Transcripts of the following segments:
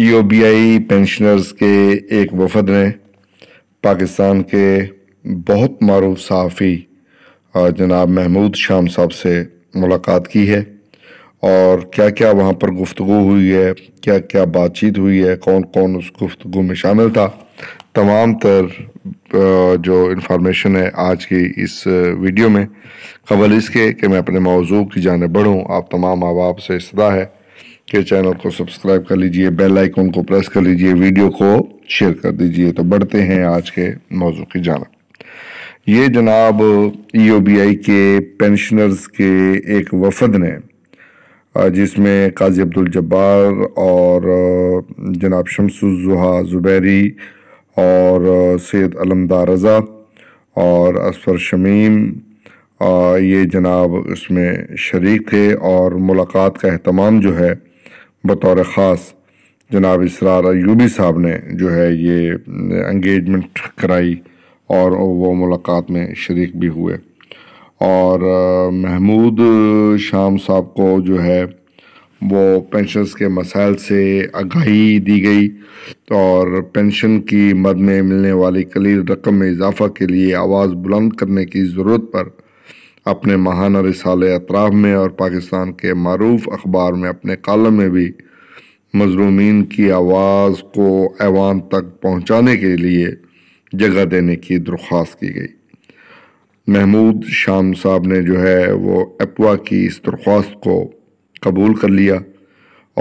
EOBI e pensioners के एक वफद ने पाकिस्तान के बहुत मरूफ सहाफ़ी जनाब महमूद शाम साहब से मुलाकात की है और क्या क्या वहाँ पर गुफ्तु हुई है क्या क्या बातचीत हुई है कौन कौन उस गुफ्तु में शामिल था तमाम तर जो इन्फॉर्मेशन है आज की इस वीडियो में कबल इसके कि मैं अपने मौजू की जानब बढ़ूँ आप तमाम अहबाब से इसदा है के चैनल को सब्सक्राइब कर लीजिए बेल आइकन को प्रेस कर लीजिए वीडियो को शेयर कर दीजिए तो बढ़ते हैं आज के मौजू की जानब ये जनाब ईओबीआई e के पेंशनर्स के एक वफद ने जिसमें काजी अब्दुल जब्बार और जनाब शमसुजुहा ज़ुबैरी और सैद अलमदार रज़ा और असफर शमीम ये जनाब इसमें शरीक थे और मुलाकात का अहतमाम जो है बतौर ख़ास जनाब इसरार यूबी साहब ने जो है ये इंगेजमेंट कराई और वो मुलाकात में शरीक भी हुए और महमूद शाम साहब को जो है वो पेंशनस के मसाइल से आगाही दी गई और पेंशन की मद में मिलने वाली कलील रकम में इजाफ़ा के लिए आवाज़ बुलंद करने की ज़रूरत पर अपने महान रिसाल अतराफ में और पाकिस्तान के मरूफ अखबार में अपने कॉलम में भी मजलूमिन की आवाज़ को ऐवान तक पहुँचाने के लिए जगह देने की दरख्वास्त की गई महमूद शाम साहब ने जो है वो एपवा की इस दरख्वास्त को कबूल कर लिया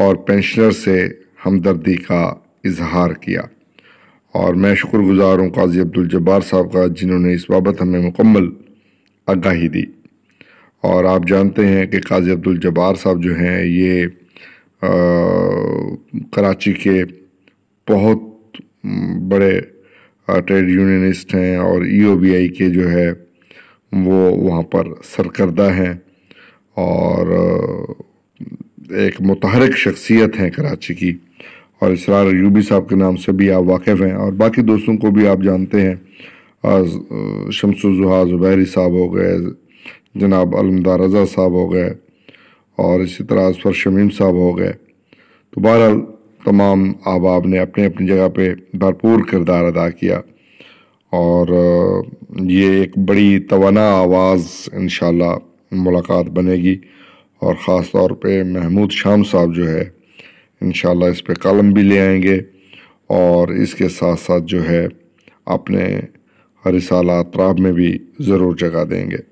और पेंशनर से हमदर्दी का इजहार किया और मैं शुक्रगुजार हूँ काजी अब्दुलजब्बार साहब का जिन्होंने इस बाबत हमें मुकम्मल आगाही दी और आप जानते हैं कि काजी अब्दुल जब्बार साहब जो हैं ये आ, कराची के बहुत बड़े ट्रेड यूनियनिस्ट हैं और ई e के जो है वो वहाँ पर सरकर्दा हैं और एक मतहरक शख्सियत हैं कराची की और इसरार यूबी साहब के नाम से भी आप वाकिफ़ हैं और बाकी दोस्तों को भी आप जानते हैं शमसुजहा ज़ुबैरी साहब हो गए जनाब अलमदार रज़ा साहब हो गए और इसी तरह असफर शमीम साहब हो गए तो बहरहाल तमाम अहबाब ने अपने अपनी जगह पे भरपूर किरदार अदा किया और ये एक बड़ी तोना आवाज़ इन मुलाकात बनेगी और ख़ास तौर पे महमूद शाम साहब जो है इन इस पर कलम भी ले आएंगे और इसके साथ साथ जो है अपने रिसाला अतराब में भी ज़रूर जगह देंगे